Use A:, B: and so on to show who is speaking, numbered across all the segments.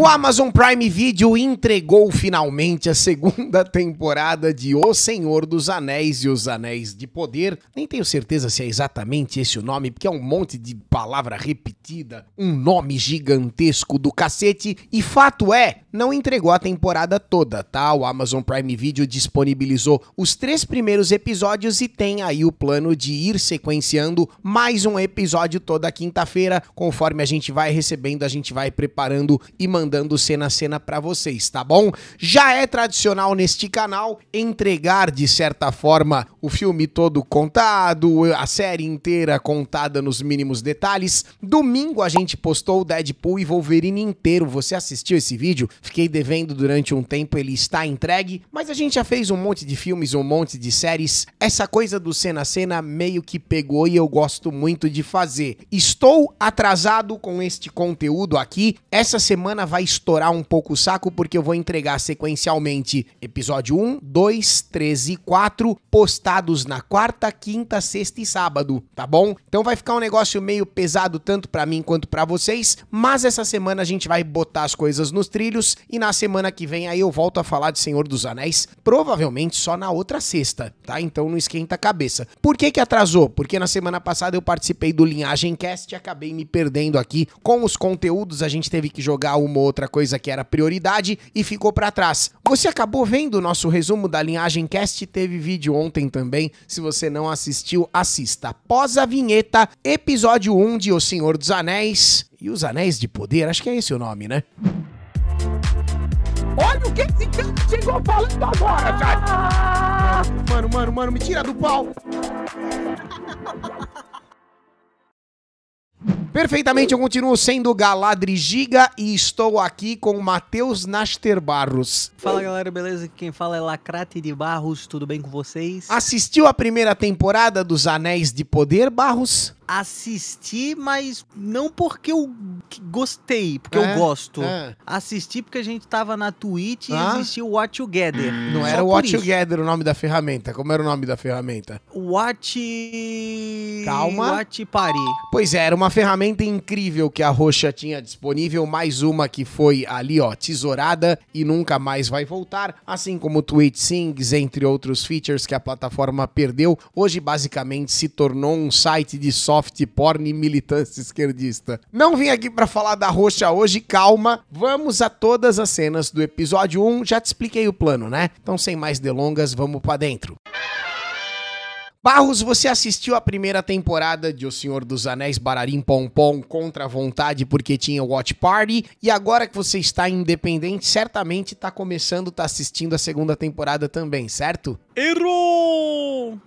A: O Amazon Prime Video entregou finalmente a segunda temporada de O Senhor dos Anéis e os Anéis de Poder. Nem tenho certeza se é exatamente esse o nome, porque é um monte de palavra repetida, um nome gigantesco do cacete. E fato é, não entregou a temporada toda, tá? O Amazon Prime Video disponibilizou os três primeiros episódios e tem aí o plano de ir sequenciando mais um episódio toda quinta-feira. Conforme a gente vai recebendo, a gente vai preparando e mandando mandando cena a cena para vocês, tá bom? Já é tradicional neste canal entregar de certa forma o filme todo contado, a série inteira contada nos mínimos detalhes. Domingo a gente postou o Deadpool e Wolverine inteiro. Você assistiu esse vídeo? Fiquei devendo durante um tempo, ele está entregue, mas a gente já fez um monte de filmes, um monte de séries. Essa coisa do cena a cena meio que pegou e eu gosto muito de fazer. Estou atrasado com este conteúdo aqui. Essa semana vai estourar um pouco o saco porque eu vou entregar sequencialmente episódio 1, 2, 3 e 4 postados postados na quarta, quinta, sexta e sábado, tá bom? Então vai ficar um negócio meio pesado tanto para mim quanto para vocês, mas essa semana a gente vai botar as coisas nos trilhos e na semana que vem aí eu volto a falar de Senhor dos Anéis, provavelmente só na outra sexta, tá? Então não esquenta a cabeça. Por que que atrasou? Porque na semana passada eu participei do Linhagem Cast e acabei me perdendo aqui com os conteúdos, a gente teve que jogar uma outra coisa que era prioridade e ficou para trás. Você acabou vendo o nosso resumo da Linhagem Cast? Teve vídeo ontem também também. Se você não assistiu, assista. Após a vinheta, episódio 1 de O Senhor dos Anéis e os Anéis de Poder, acho que é esse o nome, né? Olha o que esse cara chegou falando agora, cara! Mano, mano, mano, me tira do pau! Perfeitamente, eu continuo sendo Galadrigiga e estou aqui com o Matheus Naster Barros. Fala
B: galera, beleza? Quem fala é Lacrate de Barros, tudo bem com vocês?
A: Assistiu a primeira temporada dos Anéis de Poder, Barros?
B: assisti, mas não porque eu gostei, porque é, eu gosto. É. Assisti porque a gente tava na Twitch e ah? existia o Watch Together. Hum. Não era o Watch
A: Together o nome da ferramenta. Como era o nome da ferramenta?
B: Watch. Calma. Watch Party.
A: Pois é, era uma ferramenta incrível que a Roxa tinha disponível. Mais uma que foi ali, ó, tesourada e nunca mais vai voltar. Assim como o Twitch Sings, entre outros features que a plataforma perdeu. Hoje, basicamente, se tornou um site de só soft porn e militância esquerdista. Não vim aqui para falar da roxa hoje, calma. Vamos a todas as cenas do episódio 1. Já te expliquei o plano, né? Então, sem mais delongas, vamos para dentro. Barros, você assistiu a primeira temporada de O Senhor dos Anéis Bararim Pompom contra a vontade porque tinha Watch Party e agora que você está independente, certamente está começando, está assistindo a segunda temporada também, certo? Errou!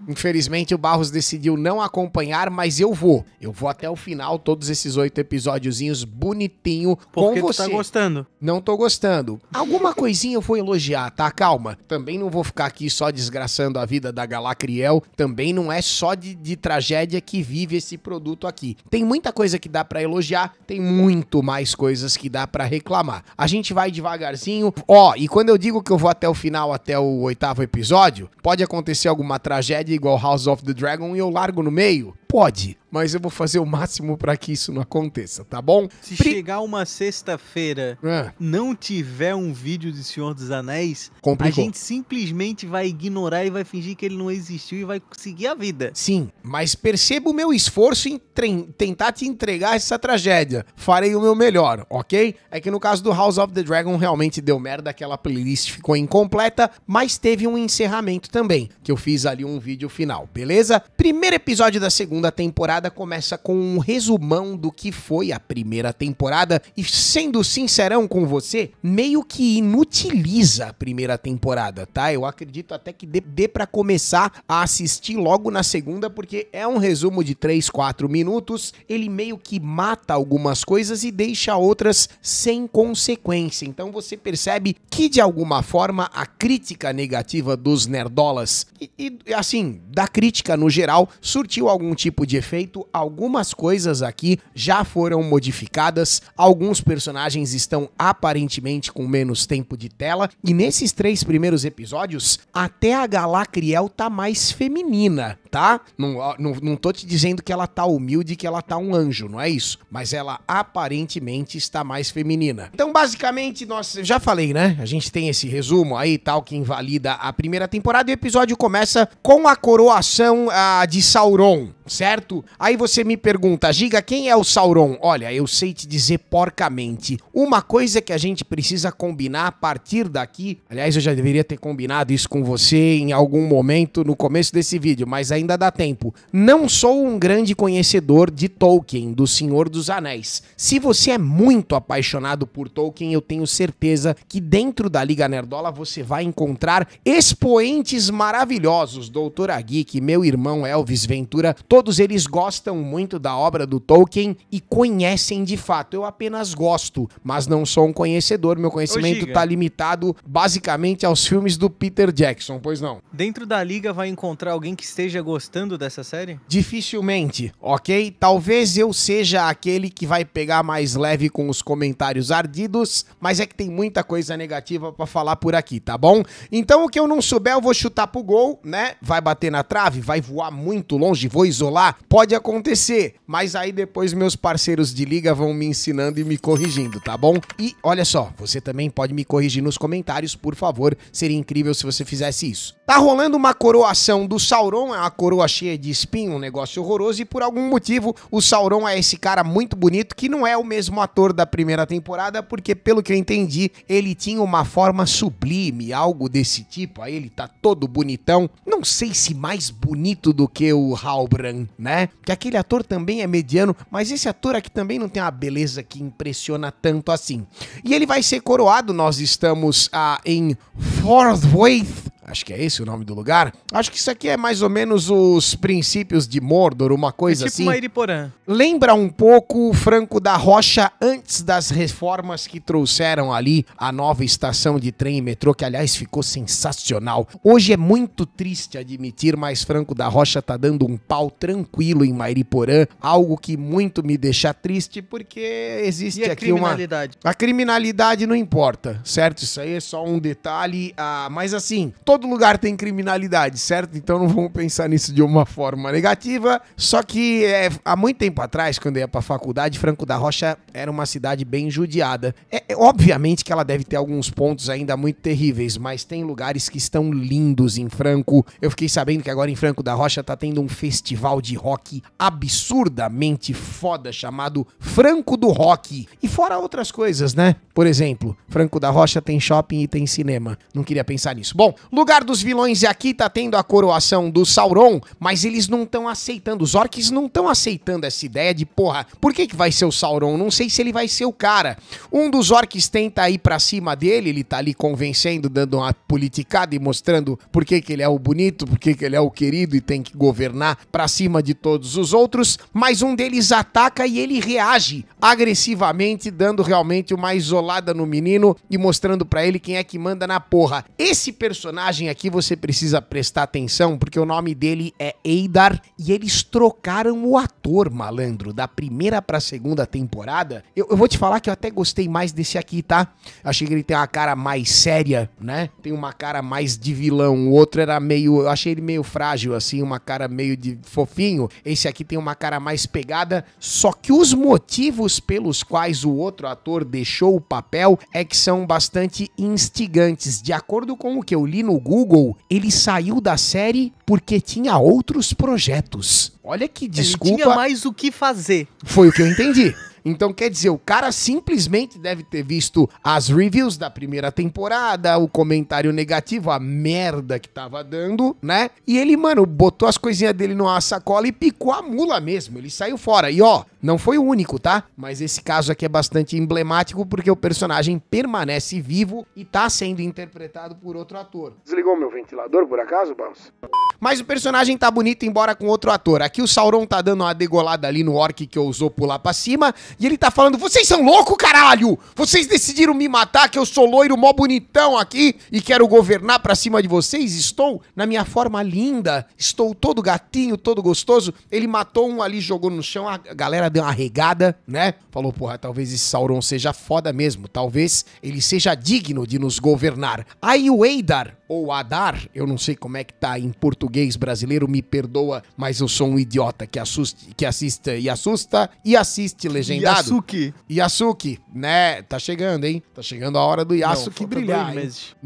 A: Infelizmente o Barros decidiu não acompanhar, mas eu vou. Eu vou até o final, todos esses oito episódiozinhos bonitinho Porque com tá você. Porque tá gostando. Não tô gostando. Alguma coisinha eu vou elogiar, tá? Calma. Também não vou ficar aqui só desgraçando a vida da Galacriel. Também não é só de, de tragédia que vive esse produto aqui. Tem muita coisa que dá para elogiar, tem muito mais coisas que dá para reclamar. A gente vai devagarzinho. Ó, e quando eu digo que eu vou até o final, até o oitavo episódio, pode acontecer alguma tragédia Dead igual House of the Dragon e eu largo no meio? Pode mas eu vou fazer o máximo para que isso não aconteça, tá
B: bom? Se Pri... chegar uma sexta-feira, é. não tiver um vídeo de Senhor dos Anéis, Complicou. a gente simplesmente vai ignorar e vai fingir que ele não existiu e vai seguir a vida. Sim, mas perceba o meu esforço em
A: tre... tentar te entregar essa tragédia. Farei o meu melhor, ok? É que no caso do House of the Dragon realmente deu merda, aquela playlist ficou incompleta, mas teve um encerramento também, que eu fiz ali um vídeo final, beleza? Primeiro episódio da segunda temporada temporada começa com um resumão do que foi a primeira temporada e, sendo sincerão com você, meio que inutiliza a primeira temporada, tá? Eu acredito até que dê, dê para começar a assistir logo na segunda, porque é um resumo de 3, 4 minutos, ele meio que mata algumas coisas e deixa outras sem consequência. Então você percebe que, de alguma forma, a crítica negativa dos nerdolas e, e assim, da crítica no geral, surtiu algum tipo de efeito feito, algumas coisas aqui já foram modificadas, alguns personagens estão aparentemente com menos tempo de tela, e nesses três primeiros episódios, até a Galacriel tá mais feminina, tá? Não, não, não tô te dizendo que ela tá humilde, que ela tá um anjo, não é isso? Mas ela aparentemente está mais feminina. Então, basicamente, nós já falei, né? A gente tem esse resumo aí tal que invalida a primeira temporada e o episódio começa com a coroação ah, de Sauron, certo? Aí você me pergunta, Giga, quem é o Sauron? Olha, eu sei te dizer porcamente. Uma coisa que a gente precisa combinar a partir daqui, aliás, eu já deveria ter combinado isso com você em algum momento no começo desse vídeo, mas ainda dá tempo. Não sou um grande conhecedor de Tolkien, do Senhor dos Anéis. Se você é muito apaixonado por Tolkien, eu tenho certeza que dentro da Liga Nerdola você vai encontrar expoentes maravilhosos. Doutora Geek, meu irmão Elvis Ventura, todos eles gostam gostam muito da obra do Tolkien e conhecem de fato. Eu apenas gosto, mas não sou um conhecedor. Meu conhecimento está limitado basicamente aos filmes do Peter Jackson, pois
B: não. Dentro da liga vai encontrar alguém que esteja gostando dessa série?
A: Dificilmente, ok? Talvez eu seja aquele que vai pegar mais leve com os comentários ardidos, mas é que tem muita coisa negativa para falar por aqui, tá bom? Então o que eu não souber, eu vou chutar pro gol, né? Vai bater na trave, vai voar muito longe, vou isolar. Pode pode acontecer. Mas aí depois meus parceiros de liga vão me ensinando e me corrigindo, tá bom? E olha só, você também pode me corrigir nos comentários, por favor. Seria incrível se você fizesse isso. Tá rolando uma coroação do Sauron, é uma coroa cheia de espinho, um negócio horroroso, e por algum motivo o Sauron é esse cara muito bonito que não é o mesmo ator da primeira temporada, porque pelo que eu entendi, ele tinha uma forma sublime, algo desse tipo. Aí ele tá todo bonitão. Não sei se mais bonito do que o Halbrand, né? que aquele ator também é mediano, mas esse ator aqui também não tem uma beleza que impressiona tanto assim. E ele vai ser coroado, nós estamos ah, em Fort Worth, Acho que é esse o nome do lugar. Acho que isso aqui é mais ou menos os princípios de Mordor, uma é coisa é tipo assim. Tipo uma Lembra um pouco o Franco da Rocha antes das reformas que trouxeram ali a nova estação de trem e metrô, que aliás ficou sensacional. Hoje é muito triste admitir, mas Franco da Rocha tá dando um pau tranquilo em Mairiporã, algo que muito me deixa triste porque existe e a aqui criminalidade? uma a criminalidade não importa, certo? Isso aí é só um detalhe, ah, mas assim, todo todo lugar tem criminalidade, certo? Então não vamos pensar nisso de uma forma negativa. Só que é, há muito tempo atrás, quando eu ia pra faculdade, Franco da Rocha era uma cidade bem judiada. É, é, obviamente que ela deve ter alguns pontos ainda muito terríveis, mas tem lugares que estão lindos em Franco. Eu fiquei sabendo que agora em Franco da Rocha tá tendo um festival de rock absurdamente foda chamado Franco do Rock. E fora outras coisas, né? Por exemplo, Franco da Rocha tem shopping e tem cinema. Não queria pensar nisso. Bom, lugar lugar dos vilões é aqui tá tendo a coroação do Sauron, mas eles não estão aceitando, os orcs não estão aceitando essa ideia de, porra, por que, que vai ser o Sauron? Não sei se ele vai ser o cara. Um dos orcs tenta ir para cima dele, ele tá ali convencendo, dando uma politicada e mostrando por que, que ele é o bonito, por que, que ele é o querido e tem que governar para cima de todos os outros, mas um deles ataca e ele reage agressivamente, dando realmente uma isolada no menino e mostrando para ele quem é que manda na porra. Esse personagem personagem aqui você precisa prestar atenção, porque o nome dele é Eidar e eles trocaram o ator, malandro, da primeira pra segunda temporada. Eu, eu vou te falar que eu até gostei mais desse aqui, tá? Achei que ele tem uma cara mais séria, né? Tem uma cara mais de vilão. O outro era meio. Eu achei ele meio frágil, assim, uma cara meio de fofinho. Esse aqui tem uma cara mais pegada. Só que os motivos pelos quais o outro ator deixou o papel é que são bastante instigantes. De acordo com o que eu li no Google, ele saiu da série porque tinha outros projetos. Olha que desculpa. Ele tinha mais o que fazer. Foi o que eu entendi. Então, quer dizer, o cara simplesmente deve ter visto as reviews da primeira temporada, o comentário negativo, a merda que tava dando, né? E ele, mano, botou as coisinhas dele numa sacola e picou a mula mesmo. Ele saiu fora. E ó, não foi o único, tá? Mas esse caso aqui é bastante emblemático porque o personagem permanece vivo e tá sendo interpretado por outro ator. Desligou meu ventilador, por acaso, Bounce? Mas o personagem tá bonito, embora com outro ator. Aqui o Sauron tá dando uma degolada ali no orc que ousou pular pra cima e ele tá falando: vocês são loucos, caralho! Vocês decidiram me matar, que eu sou loiro, mó bonitão aqui e quero governar pra cima de vocês? Estou na minha forma linda, estou todo gatinho, todo gostoso. Ele matou um ali, jogou no chão, a galera deu uma regada, né? Falou: porra, talvez esse Sauron seja foda mesmo, talvez ele seja digno de nos governar. Aí o Eidar, ou Adar, eu não sei como é que tá em português brasileiro, me perdoa, mas eu sou um idiota que, assuste, que assista e assusta e assiste legenda Yasuki. Yasuki, né? Tá chegando, hein? Tá chegando a hora do Yasuki Não, brilhar.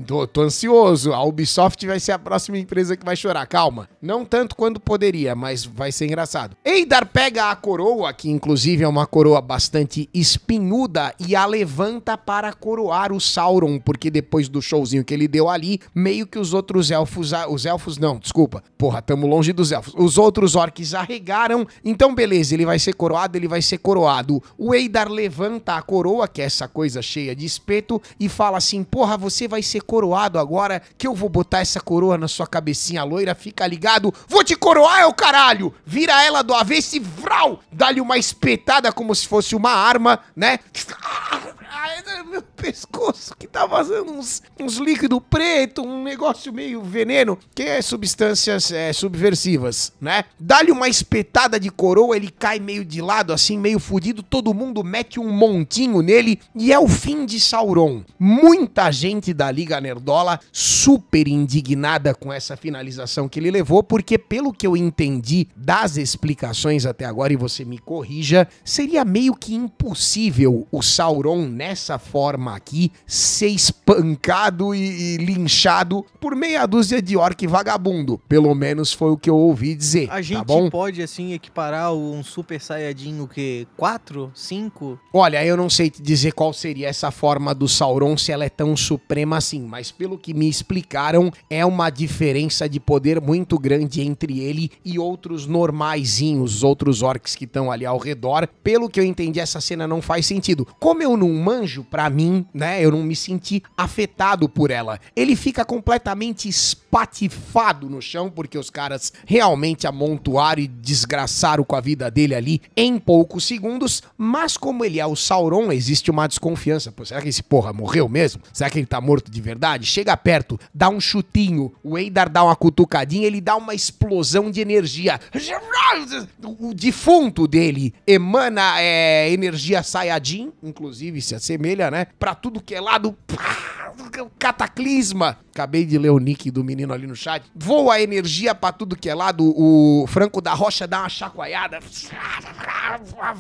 A: Tô, tô ansioso. A Ubisoft vai ser a próxima empresa que vai chorar. Calma. Não tanto quanto poderia, mas vai ser engraçado. Eidar pega a coroa, que inclusive é uma coroa bastante espinhuda, e a levanta para coroar o Sauron, porque depois do showzinho que ele deu ali, meio que os outros elfos. Os elfos, não, desculpa. Porra, tamo longe dos elfos. Os outros orcs arregaram. Então, beleza, ele vai ser coroado, ele vai ser coroado o Eidar levanta a coroa, que é essa coisa cheia de espeto, e fala assim: Porra, você vai ser coroado agora, que eu vou botar essa coroa na sua cabecinha loira, fica ligado, vou te coroar, é o caralho! Vira ela do avesso e vral! Dá-lhe uma espetada como se fosse uma arma, né? meu pescoço que tá vazando uns, uns líquidos preto, um negócio meio veneno, que é substâncias é, subversivas, né? Dá-lhe uma espetada de coroa, ele cai meio de lado, assim, meio fudido, todo mundo mete um montinho nele e é o fim de Sauron. Muita gente da Liga Nerdola super indignada com essa finalização que ele levou, porque pelo que eu entendi das explicações até agora, e você me corrija, seria meio que impossível o Sauron nessa forma aqui ser espancado e, e linchado por meia dúzia de orc vagabundo. Pelo menos foi o que eu ouvi dizer. A tá gente tá bom?
B: pode, assim, equiparar um Super Saiyajin o quê? 4? cinco?
A: Olha, eu não sei dizer qual seria essa forma do Sauron, se ela é tão suprema assim, mas pelo que me explicaram, é uma diferença de poder muito grande entre ele e outros normaisinhos, outros orcs que estão ali ao redor. Pelo que eu entendi, essa cena não faz sentido. Como eu não manjo, para mim, né, eu não me senti afetado por ela. Ele fica completamente espantado patifado no chão, porque os caras realmente amontoaram e desgraçaram com a vida dele ali em poucos segundos. Mas como ele é o Sauron, existe uma desconfiança. Pô, será que esse porra morreu mesmo? Será que ele tá morto de verdade? Chega perto, dá um chutinho, o Eidar dá uma cutucadinha, ele dá uma explosão de energia. O defunto dele emana é, energia Sayajin, inclusive se assemelha, né? Pra tudo que é lado. Pá, cataclisma. Acabei de ler o nick do menino ali no chat. Voa energia pra tudo que é lado. O Franco da Rocha dá uma chacoalhada.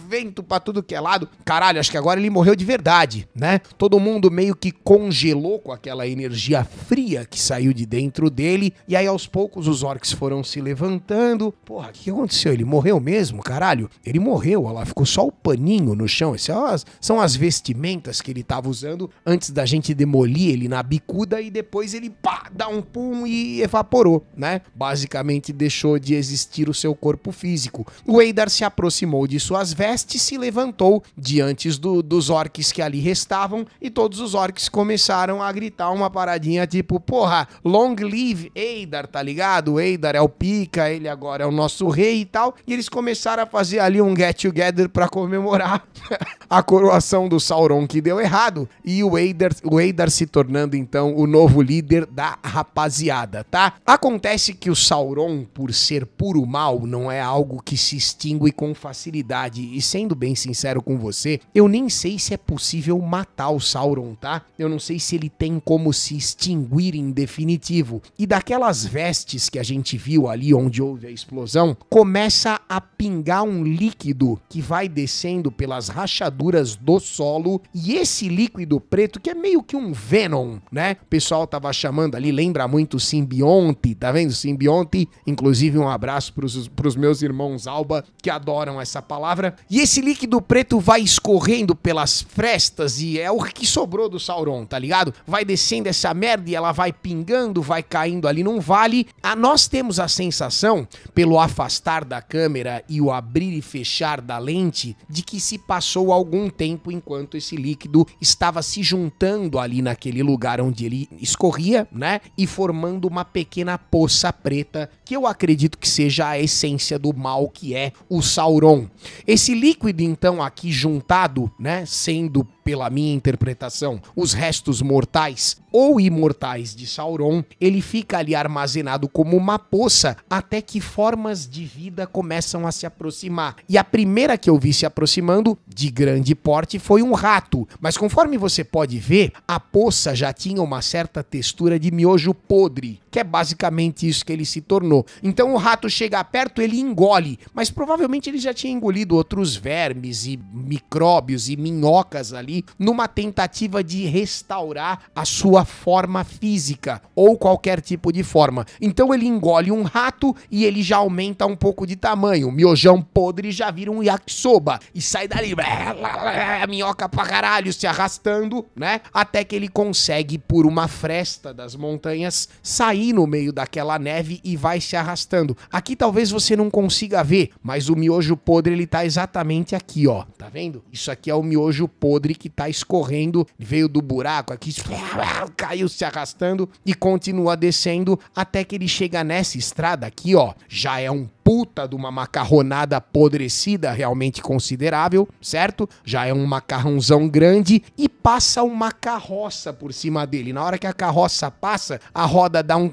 A: Vento pra tudo que é lado. Caralho, acho que agora ele morreu de verdade, né? Todo mundo meio que congelou com aquela energia fria que saiu de dentro dele. E aí, aos poucos, os orcs foram se levantando. Porra, o que aconteceu? Ele morreu mesmo, caralho? Ele morreu, olha lá. Ficou só o paninho no chão. Essas é são as, são as vestimentas que ele tava usando antes da gente demolir ele na bicuda e depois ele ele pá, dá um pum e evaporou, né? Basicamente deixou de existir o seu corpo físico. O Eidar se aproximou de suas vestes, se levantou diante do, dos orcs que ali restavam e todos os orcs começaram a gritar uma paradinha tipo, porra, long live Eidar, tá ligado? O Eidar é o pica, ele agora é o nosso rei e tal. E eles começaram a fazer ali um get together para comemorar a coroação do Sauron que deu errado e o Eidar, o Eidar se tornando então o novo líder líder da rapaziada, tá? Acontece que o Sauron, por ser puro mal, não é algo que se extingue com facilidade. E sendo bem sincero com você, eu nem sei se é possível matar o Sauron, tá? Eu não sei se ele tem como se extinguir em definitivo. E daquelas vestes que a gente viu ali onde houve a explosão, começa a pingar um líquido que vai descendo pelas rachaduras do solo. E esse líquido preto, que é meio que um Venom, né? O pessoal tava achando chamando ali lembra muito Simbionte, tá vendo? Simbionte. Inclusive, um abraço para os meus irmãos Alba que adoram essa palavra. E esse líquido preto vai escorrendo pelas frestas e é o que sobrou do Sauron, tá ligado? Vai descendo essa merda e ela vai pingando, vai caindo ali num vale. A nós temos a sensação, pelo afastar da câmera e o abrir e fechar da lente, de que se passou algum tempo enquanto esse líquido estava se juntando ali naquele lugar onde ele escorria né? E formando uma pequena poça preta, que eu acredito que seja a essência do mal que é o Sauron. Esse líquido, então, aqui juntado, né? Sendo pela minha interpretação, os restos mortais ou imortais de Sauron, ele fica ali armazenado como uma poça até que formas de vida começam a se aproximar. E a primeira que eu vi se aproximando, de grande porte, foi um rato. Mas conforme você pode ver, a poça já tinha uma certa textura de miojo podre, que é basicamente isso que ele se tornou. Então o rato chega perto, ele engole, mas provavelmente ele já tinha engolido outros vermes e micróbios e minhocas ali ali numa tentativa de restaurar a sua forma física ou qualquer tipo de forma. Então ele engole um rato e ele já aumenta um pouco de tamanho. O Miojão podre já vira um yakisoba e sai dali, minhoca pra caralho, se arrastando, né? Até que ele consegue, por uma fresta das montanhas, sair no meio daquela neve e vai se arrastando. Aqui talvez você não consiga ver, mas o miojo podre ele tá exatamente aqui, ó. Tá vendo? Isso aqui é o miojo podre que que tá escorrendo, veio do buraco aqui, caiu se arrastando e continua descendo até que ele chega nessa estrada aqui, ó. Já é um puta de uma macarronada apodrecida realmente considerável, certo? Já é um macarrãozão grande e passa uma carroça por cima dele. Na hora que a carroça passa, a roda dá um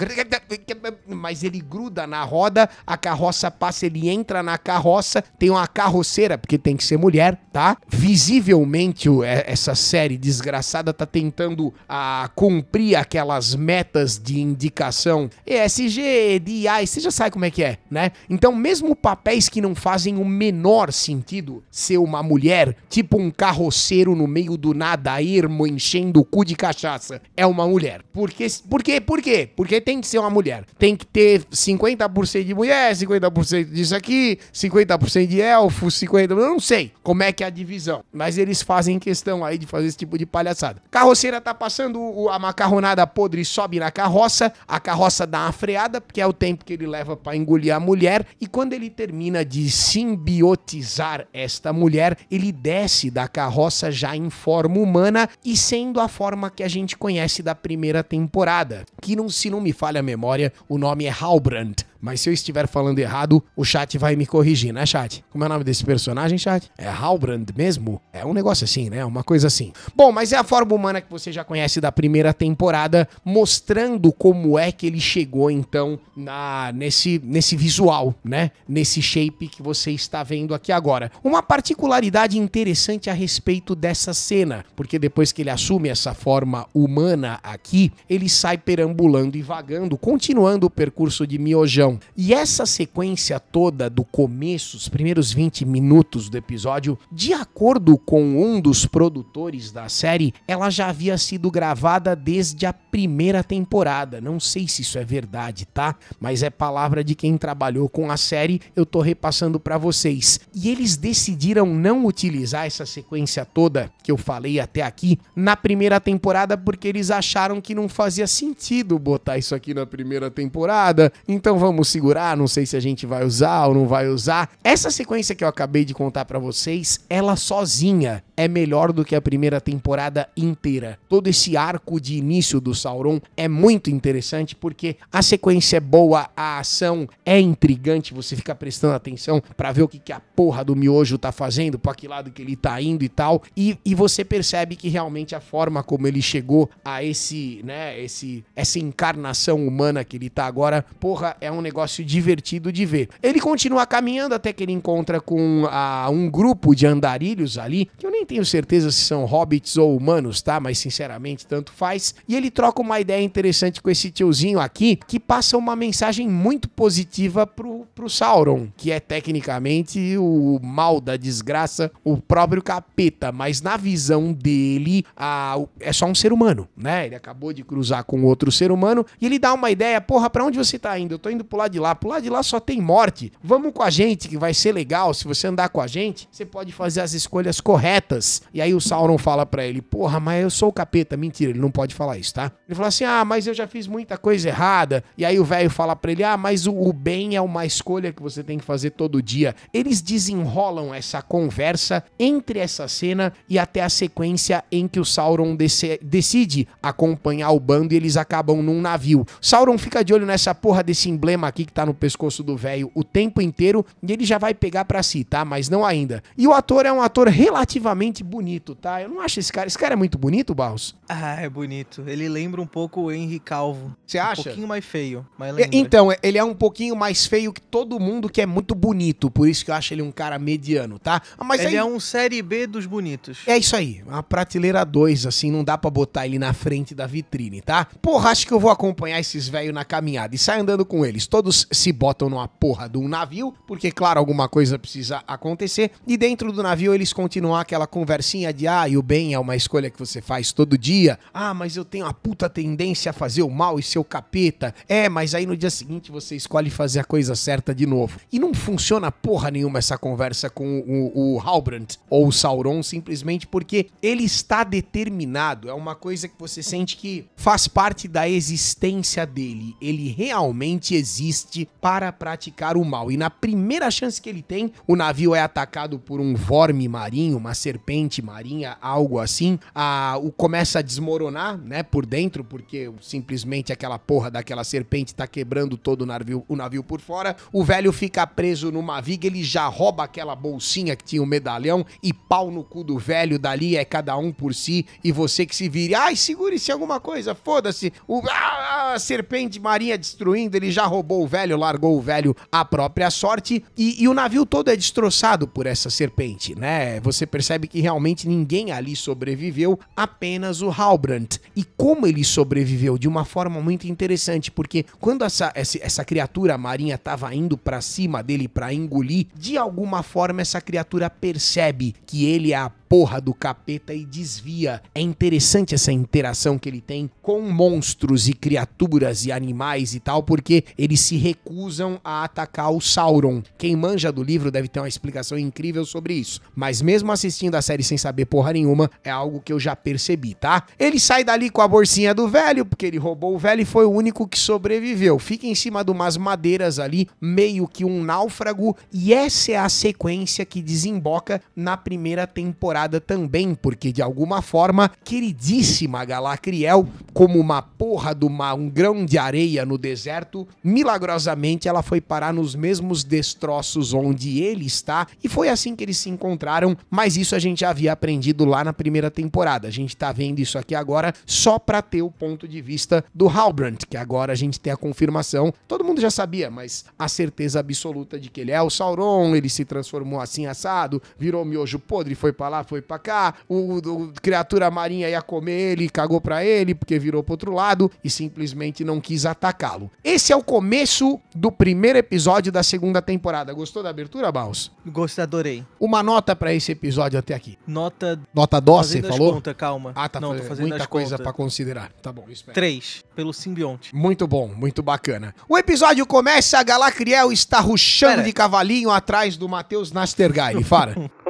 A: mas ele gruda na roda, a carroça passa, ele entra na carroça, tem uma carroceira, porque tem que ser mulher, tá? Visivelmente é, essa série desgraçada tá tentando a ah, cumprir aquelas metas de indicação ESG, DI, você já sabe como é que é, né? Então, mesmo papéis que não fazem o menor sentido, ser uma mulher, tipo um carroceiro no meio do nada, a enchendo o cu de cachaça, é uma mulher. Porque, por quê? Por quê? Porque tem que ser uma mulher. Tem que ter 50% de mulher, 50% disso aqui, 50% de elfo, 50%. Eu não sei como é que é a divisão. Mas eles fazem questão aí de fazer esse tipo de palhaçada. Carroceira tá passando a macarronada podre sobe na carroça, a carroça dá uma freada, porque é o tempo que ele leva para engolir a mulher, e quando ele termina de simbiotizar esta mulher, ele desce da carroça já em forma humana e sendo a forma que a gente conhece da primeira temporada, que não, se não me falha a memória, o nome é Halbrand. Mas se eu estiver falando errado, o chat vai me corrigir, né, chat? Como é o nome desse personagem, chat? É Halbrand mesmo? É um negócio assim, né? Uma coisa assim. Bom, mas é a forma humana que você já conhece da primeira temporada, mostrando como é que ele chegou, então, na nesse, nesse visual, né? Nesse shape que você está vendo aqui agora. Uma particularidade interessante a respeito dessa cena, porque depois que ele assume essa forma humana aqui, ele sai perambulando e vagando, continuando o percurso de Miojão. E essa sequência toda do começo, os primeiros 20 minutos do episódio, de acordo com com um dos produtores da série, ela já havia sido gravada desde a primeira temporada. Não sei se isso é verdade, tá? Mas é palavra de quem trabalhou com a série, eu tô repassando para vocês. E eles decidiram não utilizar essa sequência toda que eu falei até aqui na primeira temporada porque eles acharam que não fazia sentido botar isso aqui na primeira temporada. Então vamos segurar, não sei se a gente vai usar ou não vai usar. Essa sequência que eu acabei de contar para vocês, ela sozinha Pennsylvania é melhor do que a primeira temporada inteira. Todo esse arco de início do Sauron é muito interessante porque a sequência é boa, a ação é intrigante, você fica prestando atenção para ver o que, que a porra do miojo tá fazendo, para que lado que ele tá indo e tal. E, e você percebe que realmente a forma como ele chegou a esse, né, esse essa encarnação humana que ele tá agora, porra, é um negócio divertido de ver. Ele continua caminhando até que ele encontra com a, um grupo de andarilhos ali, que eu nem nem tenho certeza se são hobbits ou humanos, tá? Mas sinceramente, tanto faz. E ele troca uma ideia interessante com esse tiozinho aqui, que passa uma mensagem muito positiva pro, pro Sauron, que é tecnicamente o mal da desgraça, o próprio capeta. Mas na visão dele, a, é só um ser humano, né? Ele acabou de cruzar com outro ser humano e ele dá uma ideia: porra, pra onde você tá indo? Eu tô indo pro lado de lá. Pro lado de lá só tem morte. Vamos com a gente, que vai ser legal. Se você andar com a gente, você pode fazer as escolhas corretas e aí o Sauron fala para ele: Porra, mas eu sou o capeta. Mentira, ele não pode falar isso, tá? Ele fala assim: Ah, mas eu já fiz muita coisa errada. E aí o velho fala pra ele: Ah, mas o, o bem é uma escolha que você tem que fazer todo dia. Eles desenrolam essa conversa entre essa cena e até a sequência em que o Sauron decide acompanhar o bando e eles acabam num navio. Sauron fica de olho nessa porra desse emblema aqui que tá no pescoço do velho o tempo inteiro e ele já vai pegar para si, tá? Mas não ainda. E o ator é um ator relativamente bonito, tá? Eu não acho esse cara. Esse cara é muito bonito, Barros?
B: Ah, é bonito. Ele lembra um pouco o Henry Calvo. Você acha? Um pouquinho mais feio, mas é, lembra.
A: Então, é, ele é um pouquinho mais feio que todo mundo que é muito bonito. Por isso que eu acho ele um cara mediano, tá? Ah, mas ele aí... é um série B dos bonitos. É isso aí. Uma prateleira 2, assim, não dá para botar ele na frente da vitrine, tá? Porra, acho que eu vou acompanhar esses velhos na caminhada e sai andando com eles. Todos se botam numa porra de um navio, porque, claro, alguma coisa precisa acontecer. E dentro do navio eles continuam aquela conversinha de ah, e o bem é uma escolha que você faz todo dia. Ah, mas eu tenho a puta tendência a fazer o mal e ser o capeta. É, mas aí no dia seguinte você escolhe fazer a coisa certa de novo. E não funciona porra nenhuma essa conversa com o, o Halbrand ou o Sauron, simplesmente porque ele está determinado. É uma coisa que você sente que faz parte da existência dele. Ele realmente existe para praticar o mal. E na primeira chance que ele tem, o navio é atacado por um vorme marinho, uma serpente serpente marinha, algo assim, a, o começa a desmoronar, né, por dentro, porque simplesmente aquela porra daquela serpente tá quebrando todo o navio, o navio por fora. O velho fica preso numa viga, ele já rouba aquela bolsinha que tinha o um medalhão e pau no cu do velho dali é cada um por si e você que se vire. Ai, segure-se alguma coisa, foda-se. O a, a serpente marinha destruindo, ele já roubou o velho, largou o velho à própria sorte e, e o navio todo é destroçado por essa serpente, né? Você percebe que realmente ninguém ali sobreviveu, apenas o Halbrand. E como ele sobreviveu? De uma forma muito interessante, porque quando essa, essa, essa criatura marinha estava indo para cima dele para engolir, de alguma forma essa criatura percebe que ele é a porra do capeta e desvia. É interessante essa interação que ele tem com monstros e criaturas e animais e tal, porque eles se recusam a atacar o Sauron. Quem manja do livro deve ter uma explicação incrível sobre isso. Mas mesmo assistindo a série sem saber porra nenhuma, é algo que eu já percebi, tá? Ele sai dali com a bolsinha do velho, porque ele roubou o velho e foi o único que sobreviveu. Fica em cima de umas madeiras ali, meio que um náufrago, e essa é a sequência que desemboca na primeira temporada também, porque de alguma forma, queridíssima Galacriel, como uma porra do mar, um grão de areia no deserto, milagrosamente ela foi parar nos mesmos destroços onde ele está, e foi assim que eles se encontraram, mas isso a gente já havia aprendido lá na primeira temporada. A gente tá vendo isso aqui agora só para ter o ponto de vista do Halbrand, que agora a gente tem a confirmação. Todo mundo já sabia, mas a certeza absoluta de que ele é o Sauron, ele se transformou assim assado, virou miojo podre, foi para lá, foi pra cá, o, o criatura marinha ia comer ele, cagou pra ele, porque virou pro outro lado e simplesmente não quis atacá-lo. Esse é o começo do primeiro episódio da segunda temporada. Gostou da abertura, Baus? Gostei, adorei. Uma nota para esse episódio até aqui.
B: Nota. Nota dó, você falou? Conta, calma. Ah, tá não, fazendo, fazendo muita coisa para considerar. Tá bom, espera. Três, pelo simbionte.
A: Muito bom, muito bacana.
B: O episódio começa, a
A: Galacriel está ruxando de cavalinho atrás do Matheus nastergai fala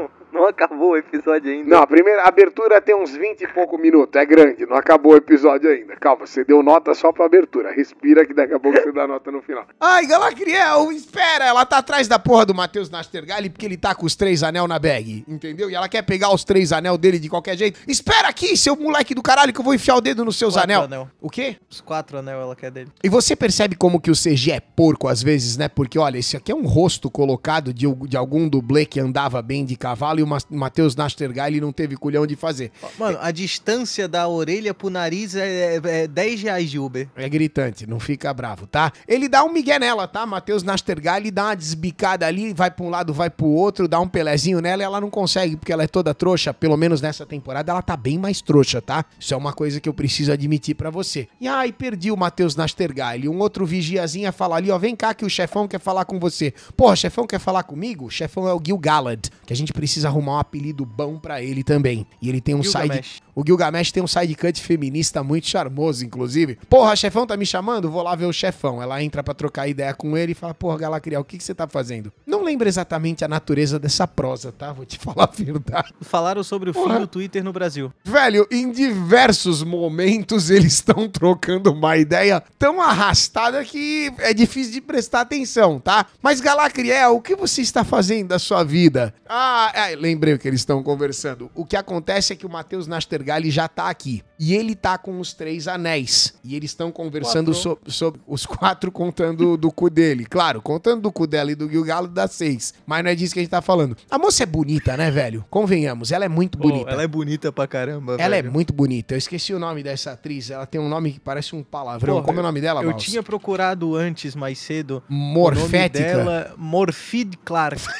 A: não acabou o episódio ainda. Não, a primeira abertura tem uns 20 e pouco minutos, é grande, não acabou o episódio ainda. Calma, você deu nota só pra abertura. Respira que daqui a pouco você dá nota no final. Ai, Galacriel, espera, ela tá atrás da porra do Matheus Nastergali porque ele tá com os três anel na bag, entendeu? E ela quer pegar os três anel dele de qualquer jeito. Espera aqui, seu moleque do caralho, que eu vou enfiar o dedo nos seus anel. anel.
B: O quê? Os quatro anel ela quer dele.
A: E você percebe como que o CG é porco às vezes, né? Porque, olha, esse aqui é um rosto colocado de, de algum dublê que andava bem de cavalo e uma Matheus ele não teve culhão de fazer.
B: Mano, a distância da orelha pro nariz
A: é, é, é 10 reais de Uber. É gritante, não fica bravo, tá? Ele dá um migué nela, tá? Matheus ele dá uma desbicada ali, vai pra um lado, vai pro outro, dá um pelezinho nela e ela não consegue, porque ela é toda trouxa. Pelo menos nessa temporada ela tá bem mais trouxa, tá? Isso é uma coisa que eu preciso admitir para você. E ai, perdi o Matheus Nastergaile. Um outro vigiazinha fala ali, ó, vem cá que o chefão quer falar com você. Porra, chefão quer falar comigo? O chefão é o Gil Galland que a gente precisa arrumar arrumar um apelido bom para ele também. E ele tem um Gilgamesh. side. O Gilgamesh tem um sidecut feminista muito charmoso, inclusive. Porra, chefão tá me chamando? Vou lá ver o chefão. Ela entra para trocar ideia com ele e fala: Porra, Galacriel, o que, que você tá fazendo? Não lembro exatamente a natureza dessa prosa, tá? Vou te falar a
B: verdade. Falaram sobre o Porra. fim do Twitter no Brasil.
A: Velho, em diversos momentos eles estão trocando uma ideia tão arrastada que é difícil de prestar atenção, tá? Mas Galacriel, o que você está fazendo da sua vida? Ah, é, lembrei o que eles estão conversando. O que acontece é que o Matheus Nastergalli já tá aqui. E ele tá com os três anéis. E eles estão conversando sobre so, os quatro contando do cu dele. Claro, contando do cu dela e do Gilgalo dá seis. Mas não é disso que a gente tá falando. A moça é bonita, né, velho? Convenhamos, ela é muito oh, bonita. Ela é bonita pra caramba, Ela é velho. é
B: muito bonita.
A: Eu esqueci o nome dessa atriz. Ela tem um nome que parece um palavrão. Porra, Como é o nome dela, Eu Maus? tinha
B: procurado antes, mais cedo. Morfética. O nome dela, Morfid Clark.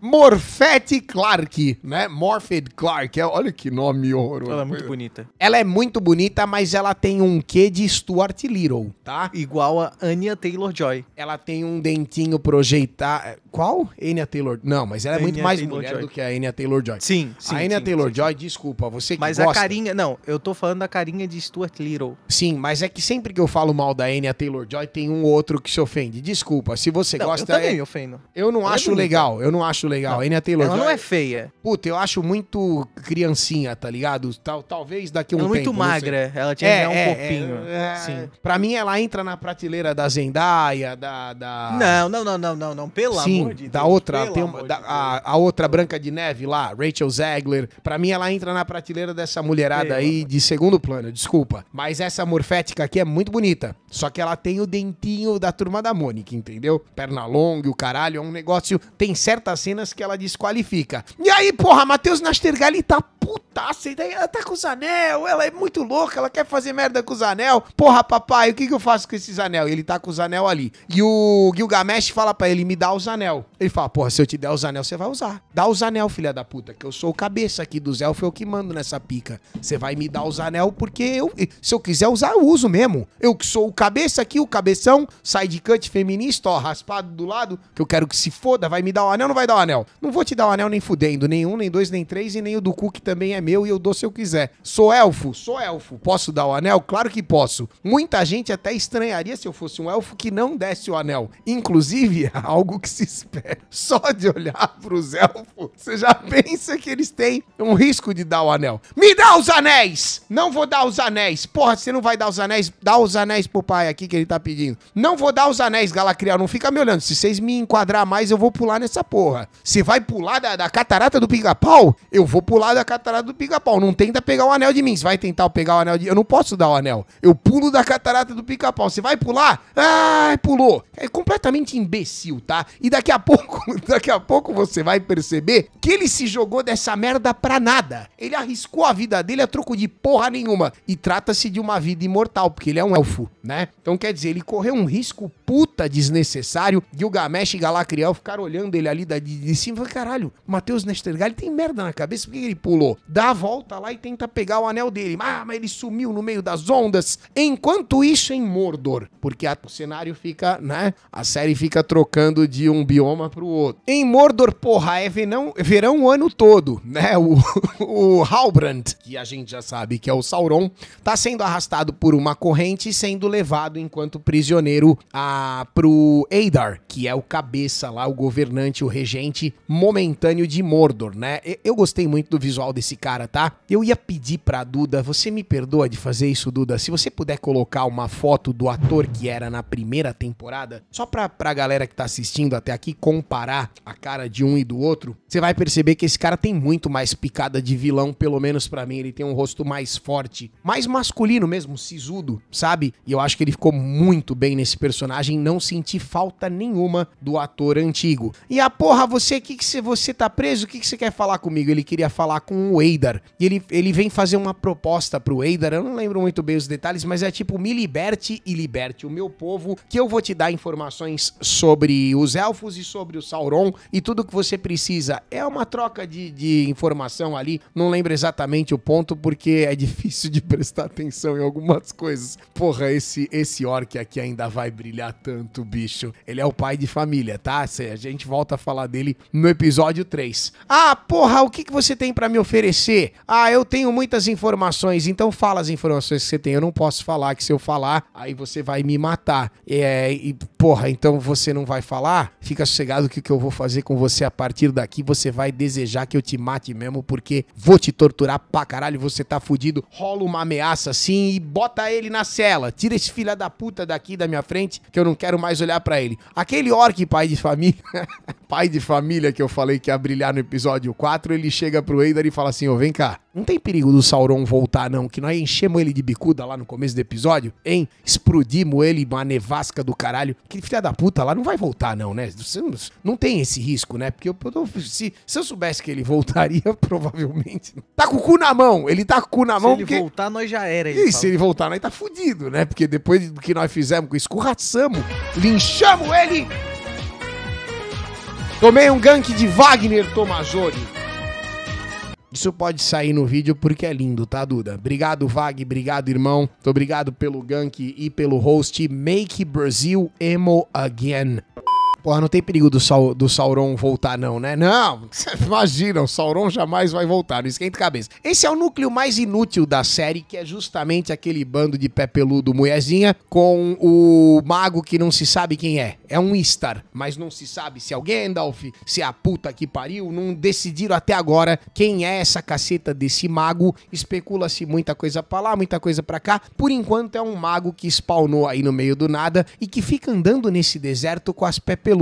B: Morfette
A: Clark, né? Morphed Clark. É, olha que nome horroroso. Ela é muito bonita. Ela é muito bonita, mas ela tem um quê de Stuart Little,
B: tá? Igual
A: a Anya Taylor-Joy. Ela tem um dentinho projetado... Qual? Anya Taylor... Não, mas ela é Anya muito mais Taylor mulher Joy. do que a Anya Taylor-Joy. Sim, sim. A Anya Taylor-Joy, desculpa, você que mas gosta... Mas a carinha...
B: Não, eu tô falando da carinha de Stuart Little.
A: Sim, mas é que sempre que eu falo mal da Anya Taylor-Joy, tem um outro que se ofende. Desculpa, se você não, gosta... Eu também é... me ofendo.
B: Eu não é acho é legal,
A: eu não acho legal. Não, a Taylor Ela não é feia. Puta, eu acho muito criancinha, tá ligado? Tal, talvez daqui a um tempo. Ela é muito magra. Ela tinha é, um é, é corpinho. É, é, Sim. Pra mim, ela entra na prateleira da Zendaya, da.
B: da... Não, não, não, não, não, não. Pelo Sim, amor de Deus.
A: Da outra, tem uma, da, de a, a, outra Branca de Neve lá, Rachel Zegler. Pra mim, ela entra na prateleira dessa mulherada pelo aí amor. de segundo plano, desculpa. Mas essa morfética aqui é muito bonita. Só que ela tem o dentinho da turma da Mônica, entendeu? Perna longa o caralho. É um negócio. Tem certa cena cenas que ela desqualifica. E aí, porra, Matheus Nastergalli tá putaça, tá- ela tá com os anel, ela é muito louca, ela quer fazer merda com os anel. Porra, papai, o que, que eu faço com esses anel? E ele tá com os anel ali. E o Gilgamesh fala para ele, me dá os anel. Ele fala, porra, se eu te der os anel, você vai usar. Dá os anel, filha da puta, que eu sou o cabeça aqui dos elfos, eu que mando nessa pica. Você vai me dar os anel porque eu, se eu quiser usar, eu uso mesmo. Eu que sou o cabeça aqui, o cabeção, sai de cut feminista, ó, raspado do lado, que eu quero que se foda, vai me dar o anel, não vai dar o anel anel. Não vou te dar o anel nem fudendo, nem um, nem dois, nem três, e nem o do cu que também é meu e eu dou se eu quiser. Sou elfo, sou elfo. Posso dar o anel? Claro que posso. Muita gente até estranharia se eu fosse um elfo que não desse o anel. Inclusive, algo que se espera. Só de olhar pros elfos, você já pensa que eles têm um risco de dar o anel. Me dá os anéis! Não vou dar os anéis. Porra, você não vai dar os anéis? Dá os anéis pro pai aqui que ele tá pedindo. Não vou dar os anéis, Galacriel. Não fica me olhando. Se vocês me enquadrar mais, eu vou pular nessa porra. Você vai pular da, da catarata do pica-pau? Eu vou pular da catarata do pica-pau. Não tenta pegar o anel de mim. Você vai tentar pegar o anel de Eu não posso dar o anel. Eu pulo da catarata do pica-pau. Você vai pular? Ah, pulou. É completamente imbecil, tá? E daqui a pouco, daqui a pouco você vai perceber que ele se jogou dessa merda pra nada. Ele arriscou a vida dele a troco de porra nenhuma. E trata-se de uma vida imortal, porque ele é um elfo, né? Então quer dizer, ele correu um risco puta desnecessário. de o Gamesh e Galacriel ficar olhando ele ali da de de cima, falei, caralho, Matheus Nestergal tem merda na cabeça, por que ele pulou? Dá a volta lá e tenta pegar o anel dele. Ah, mas ele sumiu no meio das ondas. Enquanto isso, em Mordor, porque a, o cenário fica, né? A série fica trocando de um bioma pro outro. Em Mordor, porra, é verão, verão o ano todo, né? O, o Halbrand, que a gente já sabe que é o Sauron, tá sendo arrastado por uma corrente e sendo levado enquanto prisioneiro a, ah, pro Eidar, que é o cabeça lá, o governante, o regente momentâneo de Mordor, né? Eu gostei muito do visual desse cara, tá? Eu ia pedir pra Duda, você me perdoa de fazer isso, Duda? Se você puder colocar uma foto do ator que era na primeira temporada, só pra, pra galera que tá assistindo até aqui comparar a cara de um e do outro, você vai perceber que esse cara tem muito mais picada de vilão, pelo menos para mim. Ele tem um rosto mais forte, mais masculino mesmo, sisudo, sabe? E eu acho que ele ficou muito bem nesse personagem. Não senti falta nenhuma do ator antigo. E a porra, você o que, que você, você tá preso? O que, que você quer falar comigo? Ele queria falar com o Eidar. E ele, ele vem fazer uma proposta pro Eidar, eu não lembro muito bem os detalhes, mas é tipo, me liberte e liberte o meu povo, que eu vou te dar informações sobre os elfos e sobre o Sauron e tudo que você precisa. É uma troca de, de informação ali, não lembro exatamente o ponto, porque é difícil de prestar atenção em algumas coisas. Porra, esse, esse orc aqui ainda vai brilhar tanto, bicho. Ele é o pai de família, tá? A gente volta a falar dele dele no episódio 3. Ah, porra, o que, que você tem para me oferecer? Ah, eu tenho muitas informações, então fala as informações que você tem. Eu não posso falar, que se eu falar, aí você vai me matar. É, e, porra, então você não vai falar? Fica sossegado que o que eu vou fazer com você a partir daqui, você vai desejar que eu te mate mesmo, porque vou te torturar pra caralho, você tá fudido. Rola uma ameaça assim e bota ele na cela. Tira esse filho da puta daqui da minha frente, que eu não quero mais olhar para ele. Aquele orc pai de família, pai de família família que eu falei que ia brilhar no episódio 4, ele chega pro Eider e fala assim: Ô, oh, vem cá, não tem perigo do Sauron voltar, não, que nós enchemos ele de bicuda lá no começo do episódio, hein? Explodimos ele, uma nevasca do caralho. Que filha da puta lá não vai voltar, não, né? Não tem esse risco, né? Porque eu, se, se eu soubesse que ele voltaria, provavelmente. Tá com o cu na mão, ele tá com o cu na mão. Se porque... ele voltar, nós já era. Ele e fala. se ele voltar, nós tá fudido, né? Porque depois do que nós fizemos, escorraçamos, linchamos ele Tomei um gank de Wagner Tomazori. Isso pode sair no vídeo porque é lindo, tá, Duda? Obrigado, Vag. Obrigado, irmão. Muito obrigado pelo gank e pelo host. Make Brazil Emo Again. Porra, não tem perigo do, Sau do Sauron voltar, não, né? Não, imagina, o Sauron jamais vai voltar, não esquenta a cabeça. Esse é o núcleo mais inútil da série, que é justamente aquele bando de pé peludo mulherzinha com o mago que não se sabe quem é. É um Istar, mas não se sabe se é o Gandalf, se é a puta que pariu. Não decidiram até agora quem é essa caceta desse mago. Especula-se muita coisa pra lá, muita coisa pra cá. Por enquanto é um mago que spawnou aí no meio do nada e que fica andando nesse deserto com as pé peludo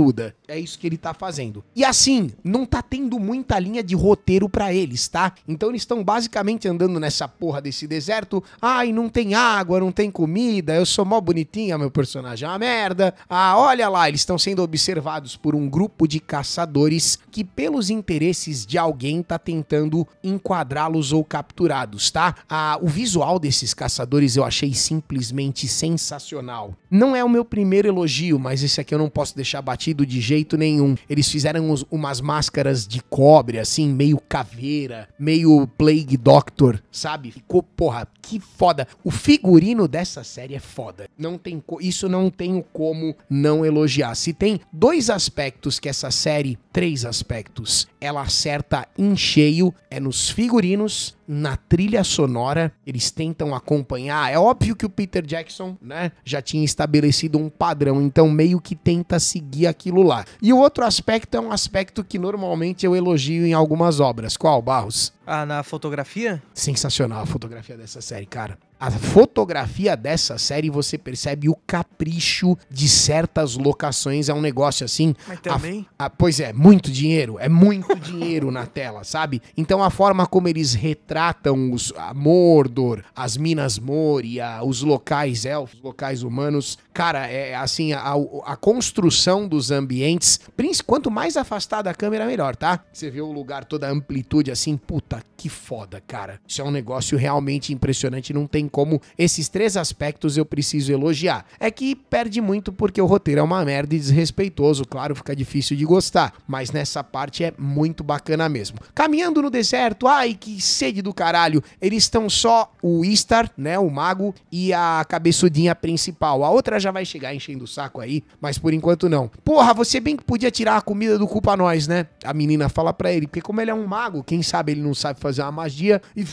A: é isso que ele tá fazendo. E assim, não tá tendo muita linha de roteiro para eles, tá? Então eles estão basicamente andando nessa porra desse deserto. Ai, não tem água, não tem comida, eu sou mó bonitinha, meu personagem é uma merda. Ah, olha lá, eles estão sendo observados por um grupo de caçadores que, pelos interesses de alguém, tá tentando enquadrá-los ou capturá-los, tá? Ah, o visual desses caçadores eu achei simplesmente sensacional. Não é o meu primeiro elogio, mas esse aqui eu não posso deixar batido batido de jeito nenhum. Eles fizeram uns, umas máscaras de cobre, assim, meio caveira, meio Plague Doctor, sabe? Ficou, porra, que foda. O figurino dessa série é foda. Não tem isso não tenho como não elogiar. Se tem dois aspectos que essa série, três aspectos, ela acerta em cheio, é nos figurinos na trilha sonora, eles tentam acompanhar. É óbvio que o Peter Jackson, né, já tinha estabelecido um padrão, então meio que tenta seguir aquilo lá. E o outro aspecto é um aspecto que normalmente eu elogio em algumas obras. Qual, Barros?
B: Ah, na fotografia? Sensacional a fotografia dessa série, cara a
A: fotografia dessa série você percebe o capricho de certas locações. É um negócio assim. Mas também. A, a, pois é, muito dinheiro. É muito dinheiro na tela, sabe? Então a forma como eles retratam os, a Mordor, as Minas Moria, os locais elfos, locais humanos. Cara, é, é assim, a, a construção dos ambientes. Quanto mais afastada a câmera, melhor, tá? Você vê o lugar, toda a amplitude assim. Puta que foda, cara. Isso é um negócio realmente impressionante. Não tem tem como esses três aspectos eu preciso elogiar. É que perde muito porque o roteiro é uma merda e desrespeitoso, claro, fica difícil de gostar, mas nessa parte é muito bacana mesmo. Caminhando no deserto, ai que sede do caralho, eles estão só o Istar, né, o mago, e a cabeçudinha principal. A outra já vai chegar enchendo o saco aí, mas por enquanto não. Porra, você bem que podia tirar a comida do cu pra nós, né? A menina fala pra ele, porque como ele é um mago, quem sabe ele não sabe fazer uma magia e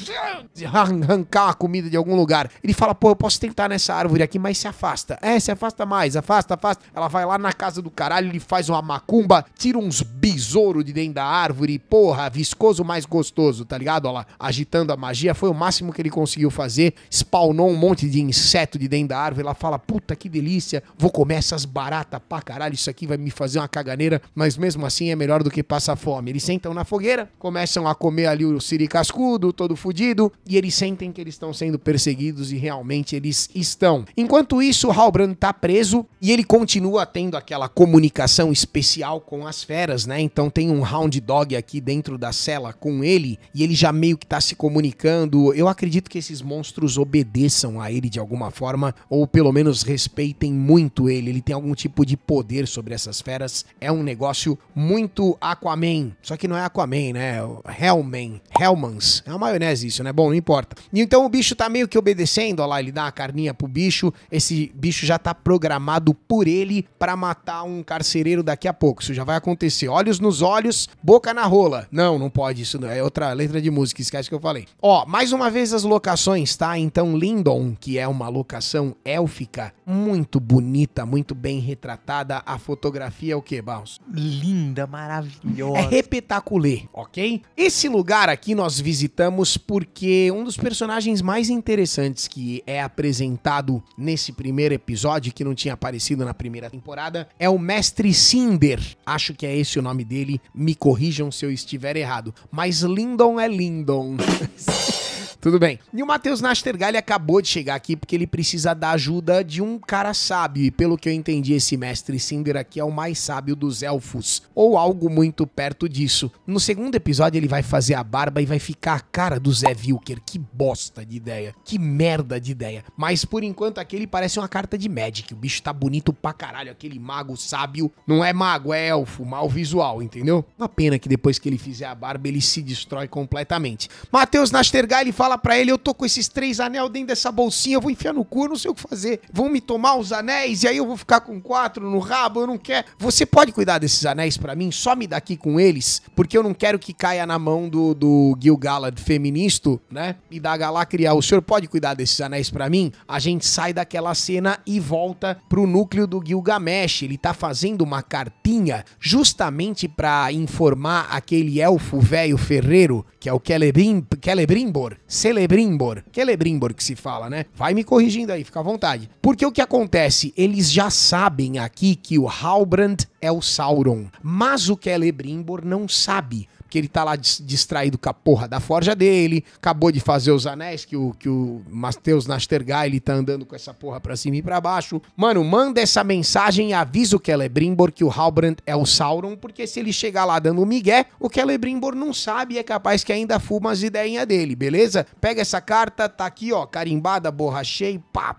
A: arrancar a comida de algum lugar lugar. Ele fala, pô, eu posso tentar nessa árvore aqui, mas se afasta. É, se afasta mais, afasta, afasta. Ela vai lá na casa do caralho, ele faz uma macumba, tira uns besouro de dentro da árvore, porra, viscoso mais gostoso, tá ligado? Olha lá, agitando a magia, foi o máximo que ele conseguiu fazer. Spawnou um monte de inseto de dentro da árvore. Ela fala, puta que delícia, vou comer essas baratas pra caralho, isso aqui vai me fazer uma caganeira, mas mesmo assim é melhor do que passar fome. Eles sentam na fogueira, começam a comer ali o siri cascudo, todo fudido, e eles sentem que eles estão sendo perseguidos perseguidos e realmente eles estão. Enquanto isso, Halbrand está preso e ele continua tendo aquela comunicação especial com as feras, né? Então tem um Hound Dog aqui dentro da cela com ele e ele já meio que está se comunicando. Eu acredito que esses monstros obedeçam a ele de alguma forma ou pelo menos respeitem muito ele. Ele tem algum tipo de poder sobre essas feras. É um negócio muito Aquaman. Só que não é Aquaman, né? É Hellman. Hellmans. É uma maionese isso, né? Bom, não importa. Então o bicho tá meio que obedecendo, ó lá, ele dá uma carninha pro bicho, esse bicho já tá programado por ele para matar um carcereiro daqui a pouco. Isso já vai acontecer. Olhos nos olhos, boca na rola. Não, não pode isso, não. é outra letra de música, esquece que eu falei. Ó, mais uma vez as locações, tá? Então Lindon, que é uma locação élfica, muito bonita, muito bem retratada. A fotografia é o que, Baus?
B: Linda,
A: maravilhosa. É repetaculê, ok? Esse lugar aqui nós visitamos porque um dos personagens mais interessantes interessantes que é apresentado nesse primeiro episódio, que não tinha aparecido na primeira temporada, é o Mestre Cinder. Acho que é esse o nome dele. Me corrijam se eu estiver errado. Mas Lindon é Lindon. Tudo bem. E o Matheus Nastergalli acabou de chegar aqui porque ele precisa da ajuda de um cara sábio. E pelo que eu entendi, esse mestre Cinder aqui é o mais sábio dos elfos. Ou algo muito perto disso. No segundo episódio, ele vai fazer a barba e vai ficar a cara do Zé Vilker. Que bosta de ideia. Que merda de ideia. Mas por enquanto aqui ele parece uma carta de Magic. O bicho tá bonito pra caralho. Aquele mago sábio. Não é mago, é elfo. Mal visual, entendeu? Uma pena que depois que ele fizer a barba, ele se destrói completamente. Matheus Nastergalli fala fala para ele: eu tô com esses três anel dentro dessa bolsinha, eu vou enfiar no cu, eu não sei o que fazer. Vão me tomar os anéis e aí eu vou ficar com quatro no rabo, eu não quero. Você pode cuidar desses anéis para mim? Só me daqui com eles, porque eu não quero que caia na mão do, do Gil Galad feministo, né? E da Galacria. O senhor pode cuidar desses anéis para mim? A gente sai daquela cena e volta pro núcleo do Gilgamesh. Ele tá fazendo uma cartinha justamente para informar aquele elfo velho ferreiro, que é o Celebrimbor, Celebrimbor. É Celebrimbor que se fala, né? Vai me corrigindo aí, fica à vontade. Porque o que acontece? Eles já sabem aqui que o Halbrand é o Sauron, mas o Celebrimbor não sabe que ele tá lá distraído com a porra da forja dele, acabou de fazer os anéis que o, que o Matheus Nastergai, ele tá andando com essa porra pra cima e pra baixo. Mano, manda essa mensagem e avisa o Celebrimbor que o Halbrand é o Sauron, porque se ele chegar lá dando o migué, o Celebrimbor não sabe e é capaz que ainda fuma as ideinhas dele, beleza? Pega essa carta, tá aqui, ó, carimbada, borrachei, pá,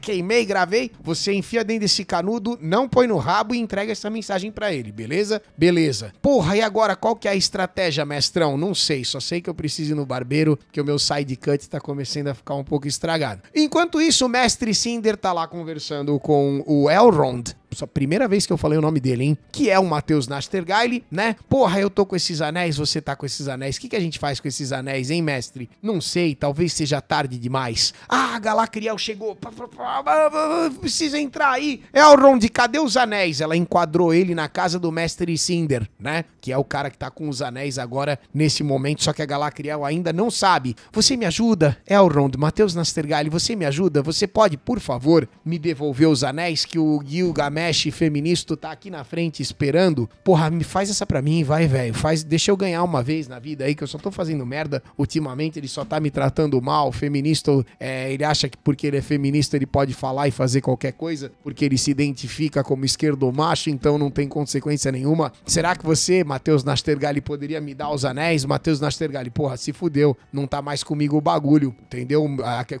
A: queimei, gravei. Você enfia dentro desse canudo, não põe no rabo e entrega essa mensagem para ele, beleza? Beleza. Porra, e agora qual que é a estratégia, mestrão? Não sei, só sei que eu preciso ir no barbeiro, que o meu side cut tá começando a ficar um pouco estragado. Enquanto isso, o mestre Cinder tá lá conversando com o Elrond só primeira vez que eu falei o nome dele, hein? Que é o Matheus Nastergaile, né? Porra, eu tô com esses anéis, você tá com esses anéis. O que, que a gente faz com esses anéis, hein, mestre? Não sei, talvez seja tarde demais. Ah, Galacriel chegou. Precisa entrar aí. Elrond, cadê os anéis? Ela enquadrou ele na casa do mestre Cinder, né? Que é o cara que tá com os anéis agora nesse momento, só que a Galacriel ainda não sabe. Você me ajuda, Elrond, Matheus Nastergaile, você me ajuda? Você pode, por favor, me devolver os anéis que o Gilgamesh mexe feminista tá aqui na frente esperando, porra, me faz essa pra mim, vai, velho. Faz, deixa eu ganhar uma vez na vida aí, que eu só tô fazendo merda ultimamente, ele só tá me tratando mal. feministo. feminista, é, ele acha que porque ele é feminista ele pode falar e fazer qualquer coisa, porque ele se identifica como esquerdo macho, então não tem consequência nenhuma. Será que você, Matheus Nastergali, poderia me dar os anéis? Matheus Nastergali, porra, se fudeu, não tá mais comigo o bagulho, entendeu?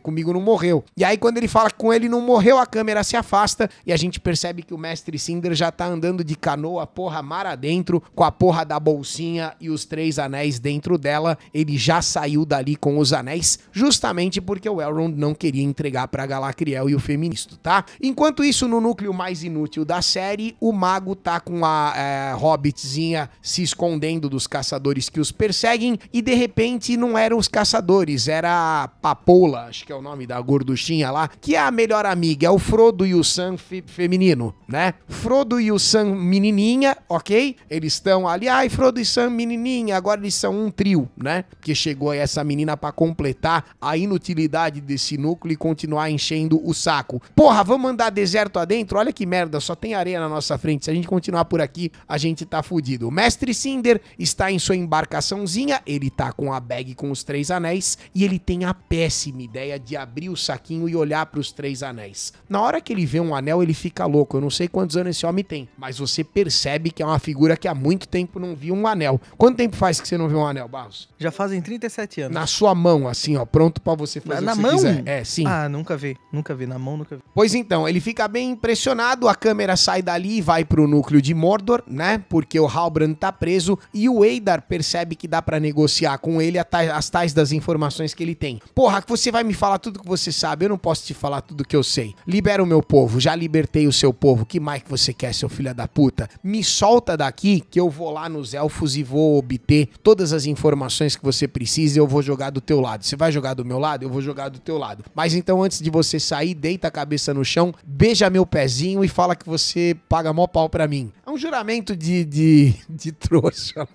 A: Comigo não morreu. E aí, quando ele fala com ele não morreu, a câmera se afasta e a gente percebe que o mestre Cinder já tá andando de canoa, porra, mar adentro, com a porra da bolsinha e os três anéis dentro dela. Ele já saiu dali com os anéis, justamente porque o Elrond não queria entregar para Galacriel e o feministo, tá? Enquanto isso, no núcleo mais inútil da série, o mago tá com a é, hobbitzinha se escondendo dos caçadores que os perseguem e de repente não eram os caçadores, era a Papoula, acho que é o nome da gorduchinha lá, que é a melhor amiga, é o Frodo e o Sam feminino né? Frodo e o Sam menininha, ok? Eles estão ali, ai, Frodo e Sam menininha, agora eles são um trio, né? Porque chegou essa menina para completar a inutilidade desse núcleo e continuar enchendo o saco. Porra, vamos andar deserto adentro? Olha que merda, só tem areia na nossa frente. Se a gente continuar por aqui, a gente tá fudido. O mestre Cinder está em sua embarcaçãozinha, ele tá com a bag com os três anéis e ele tem a péssima ideia de abrir o saquinho e olhar para os três anéis. Na hora que ele vê um anel, ele fica louco. Eu não sei quantos anos esse homem tem, mas você percebe que é uma figura que há muito tempo não viu um anel. Quanto tempo faz que você não viu um anel, Barros?
B: Já fazem 37 anos. Na sua mão, assim, ó, pronto para você fazer na, o que na mão? Quiser. É, sim. Ah, nunca vi, nunca vi, na mão nunca vi. Pois então, ele fica bem impressionado, a câmera sai
A: dali e vai pro núcleo de Mordor, né? Porque o Halbrand tá preso e o Eidar percebe que dá para negociar com ele as tais das informações que ele tem. Porra, que você vai me falar tudo que você sabe, eu não posso te falar tudo que eu sei. Libera o meu povo, já libertei o seu povo que mais que você quer, seu filho da puta? Me solta daqui que eu vou lá nos elfos e vou obter todas as informações que você precisa e eu vou jogar do teu lado. Você vai jogar do meu lado? Eu vou jogar do teu lado. Mas então, antes de você sair, deita a cabeça no chão, beija meu pezinho e fala que você paga mó pau pra mim. É um juramento de, de, de trouxa,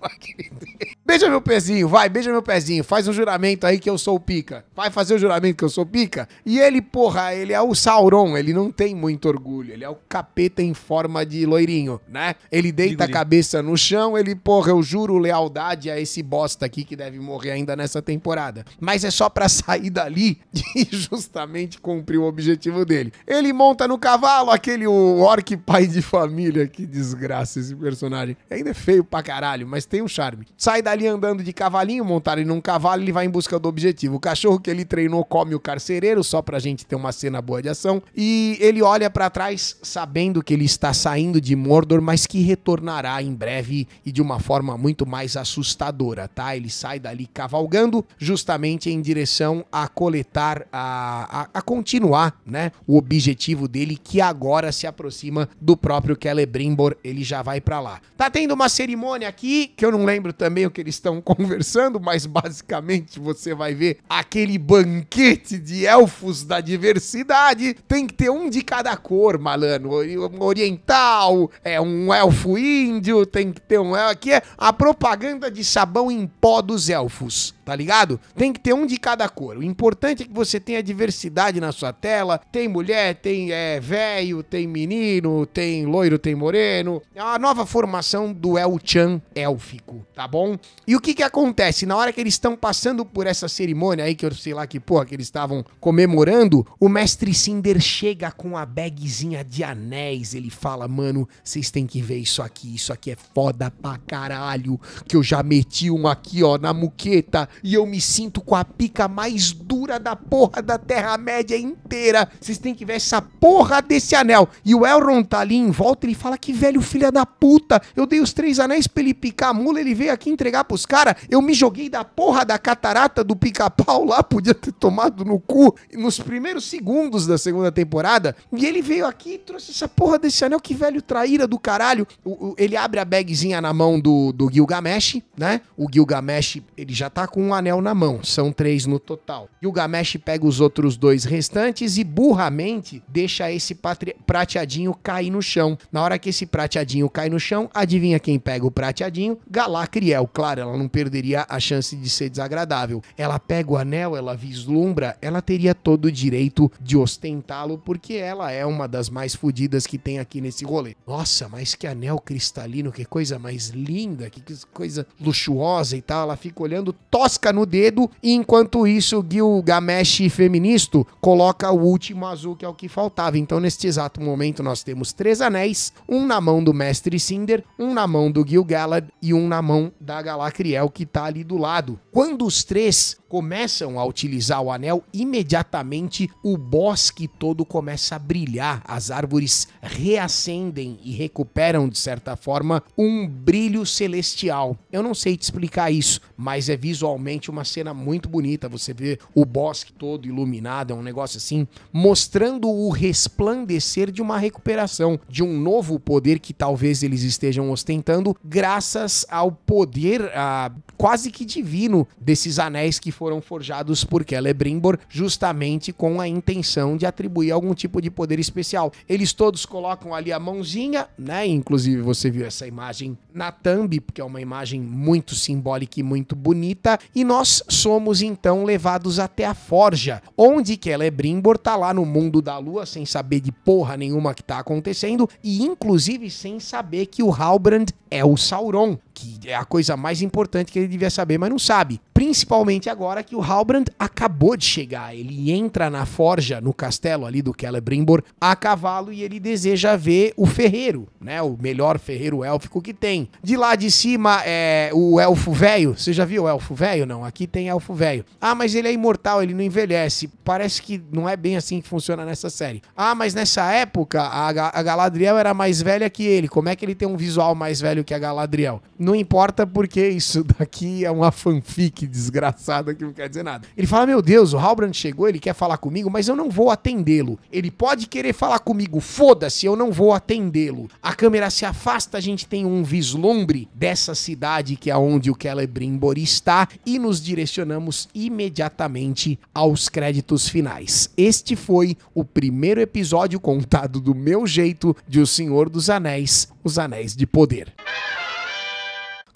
A: Beija meu pezinho, vai, beija meu pezinho. Faz um juramento aí que eu sou o pica. Vai fazer o juramento que eu sou pica? E ele, porra, ele é o Sauron, ele não tem muito orgulho, ele é o capeta tem em forma de loirinho, né? Ele deita a cabeça no chão, ele, porra, eu juro lealdade a esse bosta aqui que deve morrer ainda nessa temporada. Mas é só pra sair dali e justamente cumprir o objetivo dele. Ele monta no cavalo, aquele orc pai de família, que desgraça esse personagem. Ainda é feio pra caralho, mas tem um charme. Sai dali andando de cavalinho, montar ele num cavalo, ele vai em busca do objetivo. O cachorro que ele treinou come o carcereiro, só pra gente ter uma cena boa de ação. E ele olha para trás sabendo que ele está saindo de Mordor, mas que retornará em breve e de uma forma muito mais assustadora, tá? Ele sai dali cavalgando justamente em direção a coletar, a, a, a continuar, né? O objetivo dele que agora se aproxima do próprio Celebrimbor, ele já vai para lá. Tá tendo uma cerimônia aqui, que eu não lembro também o que eles estão conversando, mas basicamente você vai ver aquele banquete de elfos da diversidade. Tem que ter um de cada cor, malandro oriental, é um elfo índio, tem que ter um elfo. É, aqui é a propaganda de sabão em pó dos elfos tá ligado? Tem que ter um de cada cor. O importante é que você tenha diversidade na sua tela. Tem mulher, tem é, velho, tem menino, tem loiro, tem moreno. É uma nova formação do El Chan élfico, tá bom? E o que que acontece? Na hora que eles estão passando por essa cerimônia aí, que eu sei lá que porra que eles estavam comemorando, o mestre Cinder chega com a bagzinha de anéis. Ele fala, mano, vocês têm que ver isso aqui. Isso aqui é foda pra caralho. Que eu já meti um aqui, ó, na muqueta e eu me sinto com a pica mais dura da porra da Terra-média inteira. Vocês têm que ver essa porra desse anel. E o Elrond tá ali em volta, ele fala que velho filha da puta, eu dei os três anéis pra ele picar a mula, ele veio aqui entregar pros caras, eu me joguei da porra da catarata do pica-pau lá, podia ter tomado no cu nos primeiros segundos da segunda temporada, e ele veio aqui e trouxe essa porra desse anel, que velho traíra do caralho. O, o, ele abre a bagzinha na mão do, do Gilgamesh, né? O Gilgamesh, ele já tá com um anel na mão, são três no total. e o gamesh pega os outros dois restantes e burramente deixa esse prateadinho cair no chão. Na hora que esse prateadinho cai no chão, adivinha quem pega o prateadinho? Galacriel. Claro, ela não perderia a chance de ser desagradável. Ela pega o anel, ela vislumbra, ela teria todo o direito de ostentá-lo porque ela é uma das mais fodidas que tem aqui nesse rolê. Nossa, mas que anel cristalino, que coisa mais linda, que coisa luxuosa e tal. Ela fica olhando, tosse no dedo, e enquanto isso, Gilgamesh Feministo coloca o último azul, que é o que faltava. Então, neste exato momento, nós temos três anéis, um na mão do Mestre Cinder, um na mão do Gil-galad e um na mão da Galacriel, que tá ali do lado. Quando os três começam a utilizar o anel, imediatamente o bosque todo começa a brilhar, as árvores reacendem e recuperam, de certa forma, um brilho celestial. Eu não sei te explicar isso, mas é visualmente realmente uma cena muito bonita. Você vê o bosque todo iluminado, é um negócio assim, mostrando o resplandecer de uma recuperação, de um novo poder que talvez eles estejam ostentando, graças ao poder a, quase que divino desses anéis que foram forjados por Celebrimbor, justamente com a intenção de atribuir algum tipo de poder especial. Eles todos colocam ali a mãozinha, né? Inclusive você viu essa imagem na thumb, porque é uma imagem muito simbólica e muito bonita, e nós somos então levados até a forja, onde Celebrimbor tá lá no mundo da lua sem saber de porra nenhuma que tá acontecendo e inclusive sem saber que o Halbrand é o Sauron que é a coisa mais importante que ele devia saber, mas não sabe principalmente agora que o Halbrand acabou de chegar. Ele entra na forja, no castelo ali do Celebrimbor, a cavalo e ele deseja ver o ferreiro, né? O melhor ferreiro élfico que tem. De lá de cima é o elfo velho. Você já viu o elfo velho? Não, aqui tem elfo velho. Ah, mas ele é imortal, ele não envelhece. Parece que não é bem assim que funciona nessa série. Ah, mas nessa época a, a Galadriel era mais velha que ele. Como é que ele tem um visual mais velho que a Galadriel? Não importa porque isso daqui é uma fanfic que desgraçado que não quer dizer nada. Ele fala: Meu Deus, o Halbrand chegou, ele quer falar comigo, mas eu não vou atendê-lo. Ele pode querer falar comigo, foda-se, eu não vou atendê-lo. A câmera se afasta, a gente tem um vislumbre dessa cidade que é onde o Celebrimbor está e nos direcionamos imediatamente aos créditos finais. Este foi o primeiro episódio contado do meu jeito de O Senhor dos Anéis, Os Anéis de Poder.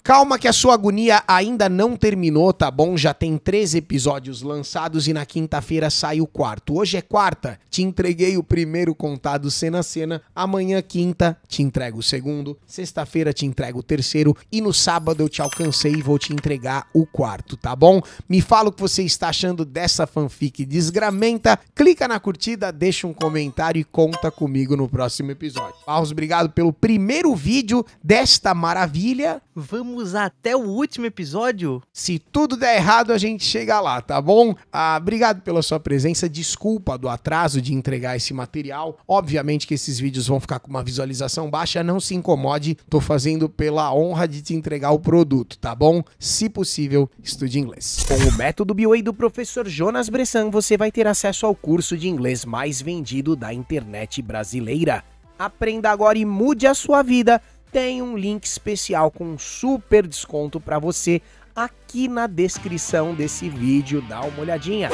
A: Calma que a sua agonia ainda não terminou, tá bom? Já tem três episódios lançados e na quinta-feira sai o quarto. Hoje é quarta, te entreguei o primeiro contado cena a cena. Amanhã, quinta, te entrego o segundo. Sexta-feira, te entrego o terceiro. E no sábado, eu te alcancei e vou te entregar o quarto, tá bom? Me fala o que você está achando dessa fanfic desgramenta. Clica na curtida, deixa um comentário e conta comigo no próximo episódio. Barros, obrigado pelo primeiro vídeo desta maravilha. Vamos vamos até o último episódio. Se tudo der errado, a gente chega lá, tá bom? Ah, obrigado pela sua presença. Desculpa do atraso de entregar esse material. Obviamente que esses vídeos vão ficar com uma visualização baixa. Não se incomode, tô fazendo pela honra de te entregar o produto, tá bom? Se possível, estude inglês. Com o método BOE do professor Jonas Bressan, você vai ter acesso ao curso de inglês mais vendido da internet brasileira. Aprenda agora e mude a sua vida tem um link especial com um super desconto para você aqui na descrição desse vídeo. Dá uma olhadinha.